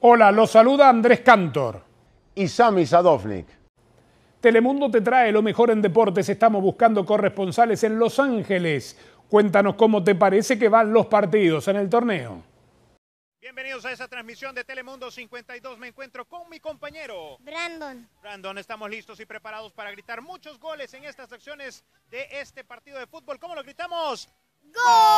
Hola, los saluda Andrés Cantor. Y Sami Sadovnik. Telemundo te trae lo mejor en deportes. Estamos buscando corresponsales en Los Ángeles. Cuéntanos cómo te parece que van los partidos en el torneo. Bienvenidos a esta transmisión de Telemundo 52. Me encuentro con mi compañero Brandon. Brandon, estamos listos y preparados para gritar muchos goles en estas acciones de este partido de fútbol. ¿Cómo lo gritamos? ¡Gol!